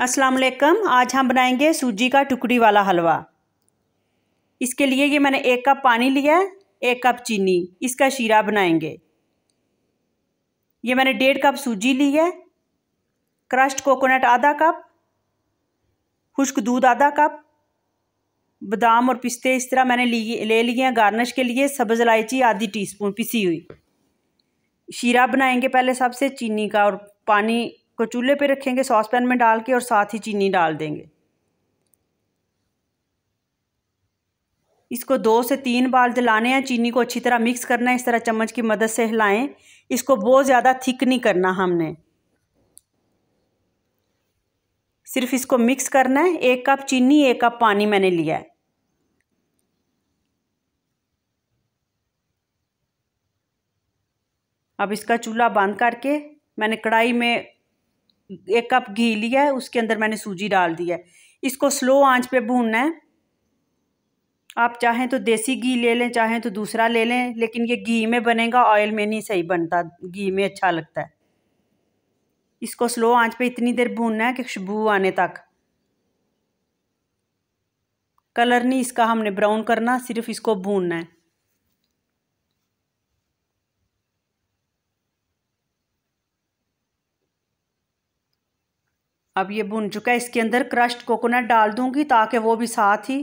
अस्सलाम वालेकुम आज हम बनाएंगे सूजी का टुकड़ी वाला हलवा इसके लिए ये मैंने एक कप पानी लिया है एक कप चीनी इसका शीरा बनाएंगे ये मैंने डेढ़ कप सूजी ली है क्रश्ड कोकोनट आधा कप खुश्क दूध आधा कप बादाम और पिस्ते इस तरह मैंने लिए ले लिए हैं गार्निश के लिए सब्ज़ इलायची आधी टीस्पून पिसी हुई शीरा बनाएंगे पहले सबसे चीनी का और पानी को चूल्हे पे रखेंगे सॉस पैन में डाल के और साथ ही चीनी डाल देंगे इसको दो से तीन बार जलाने हैं चीनी को अच्छी तरह मिक्स करना है इस तरह चम्मच की मदद से हिलाएं इसको बहुत ज़्यादा थिक नहीं करना हमने सिर्फ इसको मिक्स करना है एक कप चीनी एक कप पानी मैंने लिया है अब इसका चूल्हा बंद करके मैंने कढ़ाई में एक कप घी लिया है उसके अंदर मैंने सूजी डाल दी है इसको स्लो आंच पे भूनना है आप चाहें तो देसी घी ले लें चाहें तो दूसरा ले लें लेकिन ये घी में बनेगा ऑयल में नहीं सही बनता घी में अच्छा लगता है इसको स्लो आंच पे इतनी देर भूनना है कि खुशबू आने तक कलर नहीं इसका हमने ब्राउन करना सिर्फ इसको भूनना है अब ये बुन चुका है इसके अंदर क्रश्ड कोकोनट डाल दूँगी ताकि वो भी साथ ही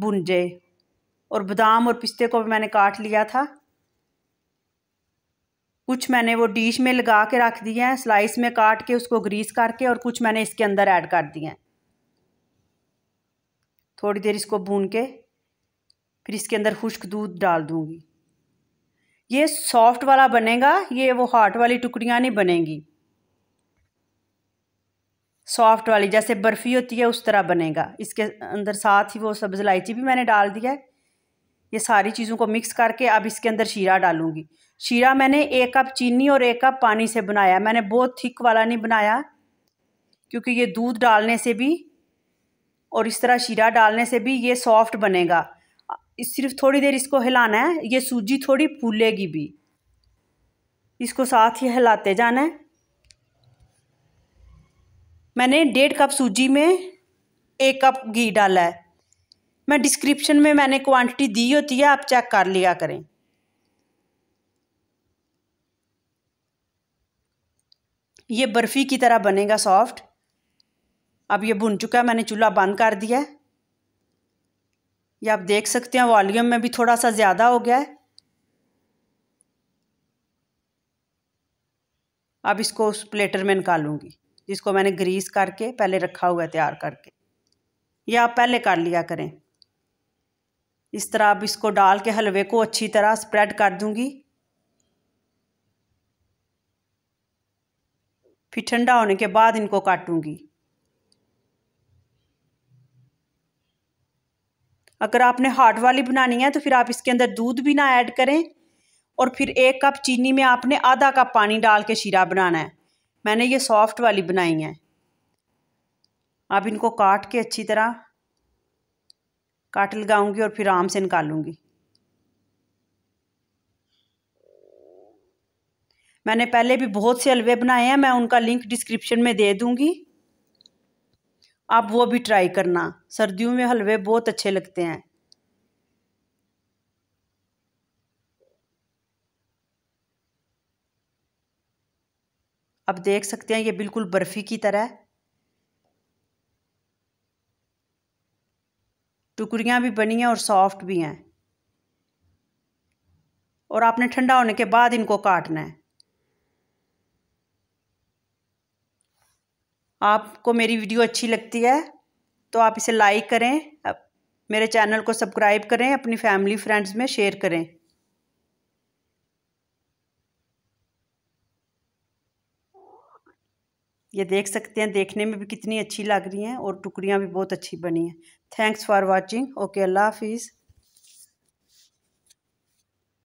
भुन जाए और बादाम और पिस्ते को भी मैंने काट लिया था कुछ मैंने वो डिश में लगा के रख दिए हैं स्लाइस में काट के उसको ग्रीस करके और कुछ मैंने इसके अंदर ऐड कर दिए हैं थोड़ी देर इसको भून के फिर इसके अंदर खुश्क दूध डाल दूँगी ये सॉफ्ट वाला बनेगा ये वो हार्ट वाली टुकड़ियाँ नहीं बनेंगी सॉफ्ट वाली जैसे बर्फ़ी होती है उस तरह बनेगा इसके अंदर साथ ही वो सब्ज़ इलायची भी मैंने डाल दिया है ये सारी चीज़ों को मिक्स करके अब इसके अंदर शीरा डालूंगी शीरा मैंने एक कप चीनी और एक कप पानी से बनाया मैंने बहुत थिक वाला नहीं बनाया क्योंकि ये दूध डालने से भी और इस तरह शीरा डालने से भी ये सॉफ्ट बनेगा सिर्फ थोड़ी देर इसको हिलाना है ये सूजी थोड़ी फूलेगी भी इसको साथ ही हिलाते जाना है मैंने डेढ़ कप सूजी में एक कप घी डाला है मैं डिस्क्रिप्शन में मैंने क्वांटिटी दी होती है आप चेक कर लिया करें ये बर्फ़ी की तरह बनेगा सॉफ्ट अब ये भुन चुका है मैंने चूल्हा बंद कर दिया है ये आप देख सकते हैं वॉल्यूम में भी थोड़ा सा ज़्यादा हो गया है अब इसको उस प्लेटर में निकालूंगी जिसको मैंने ग्रीस करके पहले रखा हुआ है तैयार करके या आप पहले कर लिया करें इस तरह आप इसको डाल के हलवे को अच्छी तरह स्प्रेड कर दूंगी फिर ठंडा होने के बाद इनको काटूंगी अगर आपने हार्ड वाली बनानी है तो फिर आप इसके अंदर दूध भी ना ऐड करें और फिर एक कप चीनी में आपने आधा कप पानी डाल के शीरा बनाना है मैंने ये सॉफ्ट वाली बनाई हैं अब इनको काट के अच्छी तरह काट लगाऊंगी और फिर आम से निकालूंगी मैंने पहले भी बहुत से हलवे बनाए हैं मैं उनका लिंक डिस्क्रिप्शन में दे दूंगी आप वो भी ट्राई करना सर्दियों में हलवे बहुत अच्छे लगते हैं अब देख सकते हैं ये बिल्कुल बर्फ़ी की तरह टुकड़ियाँ भी बनी हैं और सॉफ्ट भी हैं और आपने ठंडा होने के बाद इनको काटना है आपको मेरी वीडियो अच्छी लगती है तो आप इसे लाइक करें मेरे चैनल को सब्सक्राइब करें अपनी फैमिली फ्रेंड्स में शेयर करें ये देख सकते हैं देखने में भी कितनी अच्छी लग रही हैं और टुकड़ियाँ भी बहुत अच्छी बनी हैं थैंक्स फॉर वॉचिंग ओके अल्लाह हाफिज़